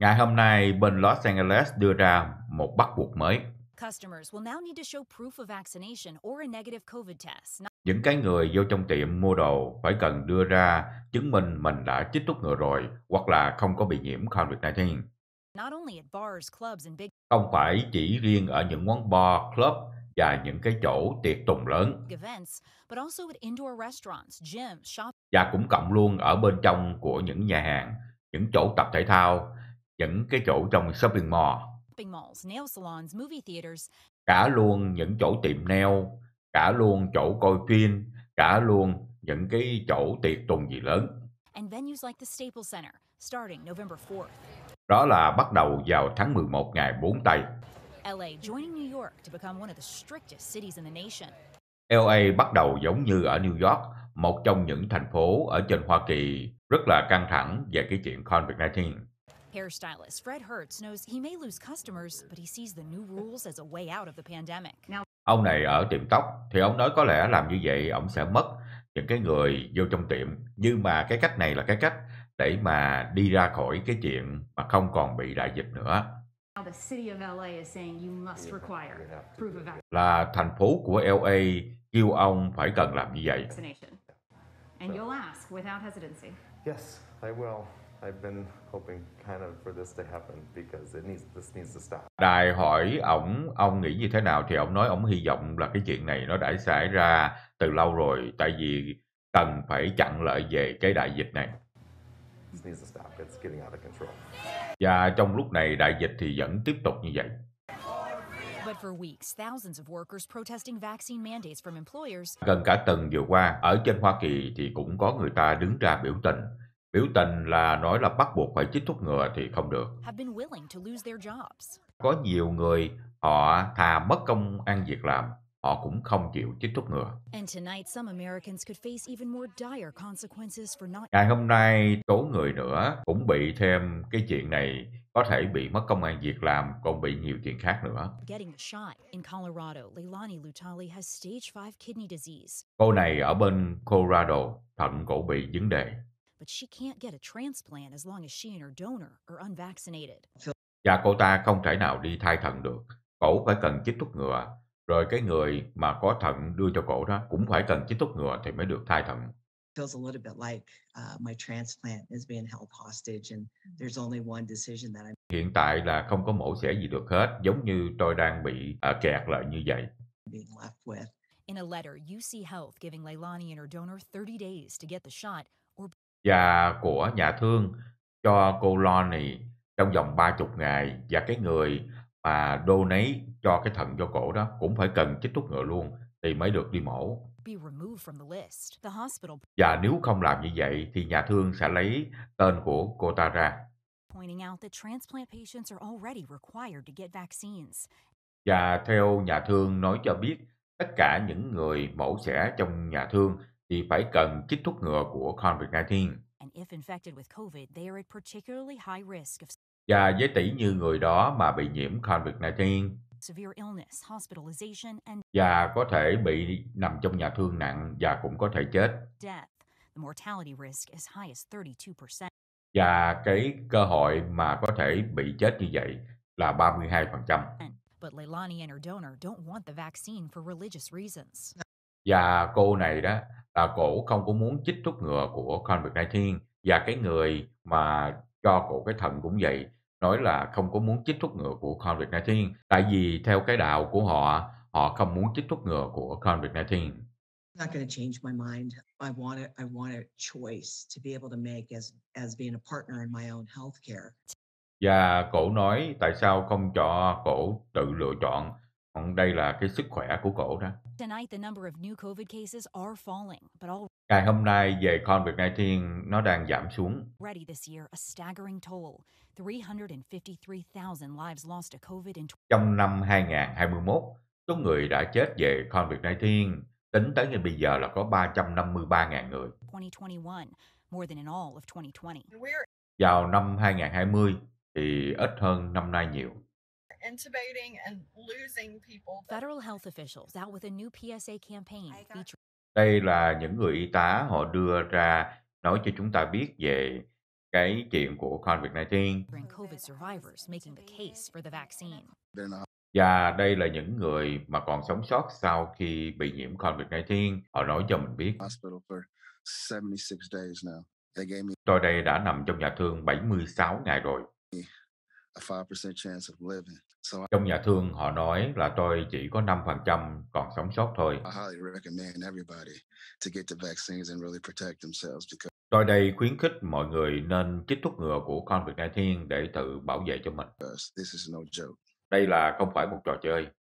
Ngày hôm nay, bên Los Angeles đưa ra một bắt buộc mới. Những cái người vô trong tiệm mua đồ phải cần đưa ra chứng minh mình đã chích thuốc ngừa rồi hoặc là không có bị nhiễm COVID-19. Không phải chỉ riêng ở những quán bar, club và những cái chỗ tiệc tùng lớn. Và cũng cộng luôn ở bên trong của những nhà hàng, những chỗ tập thể thao, những cái chỗ trong shopping mall. Cả luôn những chỗ tiệm nail, cả luôn chỗ coi phim, cả luôn những cái chỗ tiệc tùng gì lớn. Đó là bắt đầu vào tháng 11 ngày 4 Tây. LA, joining New York to become one of the strictest cities in the nation. LA bắt đầu giống như ở New York, một trong những thành phố ở trên Hoa Kỳ rất là căng thẳng về cái chuyện COVID-19. Hairstylist Fred Hertz knows he may lose customers, but he sees the new rules as a way out of the pandemic. Ông này ở tiệm tóc thì ông nói có lẽ làm như vậy ông sẽ mất những cái người vô trong tiệm, nhưng mà cái cách này là cái cách để mà đi ra khỏi cái chuyện mà không còn bị đại dịch nữa là thành phố của LA kêu ông phải cần làm như vậy. And you'll ask without hesitancy. Yes, I will. I've been hoping kind of for this to happen because it needs this needs to stop. Đài hỏi ổng ông nghĩ như thế nào thì ông nói ông hy vọng là cái chuyện này nó đã xảy ra từ lâu rồi tại vì cần phải chặn lợi về cái đại dịch này. This needs to stop. It's getting out of control. Và trong lúc này đại dịch thì vẫn tiếp tục như vậy. But for weeks, thousands of workers protesting vaccine mandates from employers. Gần cả tuần vừa qua, ở trên Hoa Kỳ thì cũng có người ta đứng ra biểu tình. Biểu tình là nói là bắt buộc phải chích thuốc ngừa thì không được. Have been willing to lose their jobs. Có nhiều người họ thà mất công ăn việc làm họ cũng không chịu chích thuốc ngừa. Ngày hôm nay, tố người nữa cũng bị thêm cái chuyện này có thể bị mất công an việc làm còn bị nhiều chuyện khác nữa. Cô này ở bên Colorado, thận cổ bị vấn đề. Và cô ta không thể nào đi thai thận được, cổ phải cần chích thuốc ngừa rồi cái người mà có thận đưa cho cổ đó cũng phải cần chích thuốc ngừa thì mới được thai thận. feels a little bit like uh, my transplant is being held hostage and there's only one decision that I'm Hiện tại là không có mổ xẻ gì được hết, giống như tôi đang bị uh, kẹt lại như vậy. being left with. In a letter, UC Health giving Leilani and her donor 30 days to get the shot or Và của nhà thương cho cô Lonnie trong vòng 30 ngày và cái người mà donate cho cái thận do cổ đó cũng phải cần chích thuốc ngựa luôn thì mới được đi mổ. Và nếu không làm như vậy thì nhà thương sẽ lấy tên của cô ta ra. Và theo nhà thương nói cho biết, tất cả những người mẫu xẻ trong nhà thương thì phải cần chích thuốc ngừa của COVID-19 và với tỷ như người đó mà bị nhiễm COVID-19 và có thể bị nằm trong nhà thương nặng và cũng có thể chết. Và cái cơ hội mà có thể bị chết như vậy là 32%. Và cô này đó là cổ không có muốn chích thuốc ngừa của COVID-19 và cái người mà do của cái thần cũng vậy nói là không có muốn chích thuốc ngừa của COVID-19 tại vì theo cái đạo của họ họ không muốn chích thuốc ngừa của COVID-19 not going to change my mind. I want it. I want a choice to be able to make as as being a partner in my own healthcare. Và cổ nói tại sao không cho cổ tự lựa chọn? Còn đây là cái sức khỏe của cổ đó. Tonight the number of new COVID cases are falling, but all Ngày hôm nay, về con Việt Nam Thiên nó đang giảm xuống. Trong năm 2021, số người đã chết về con Việt Nam Thiên tính tới ngày bây giờ là có 353.000 người. Vào năm 2020 thì ít hơn năm nay nhiều. Federal health officials out with a new PSA campaign featuring đây là những người y tá họ đưa ra nói cho chúng ta biết về cái chuyện của COVID-19. Và đây là những người mà còn sống sót sau khi bị nhiễm COVID-19. Họ nói cho mình biết. Tôi đây đã nằm trong nhà thương 76 ngày rồi. Trong nhà thương họ nói là tôi chỉ có 5% còn sống sót thôi. Tôi đây khuyến khích mọi người nên chích thuốc ngừa của COVID-19 để tự bảo vệ cho mình. Đây là không phải một trò chơi.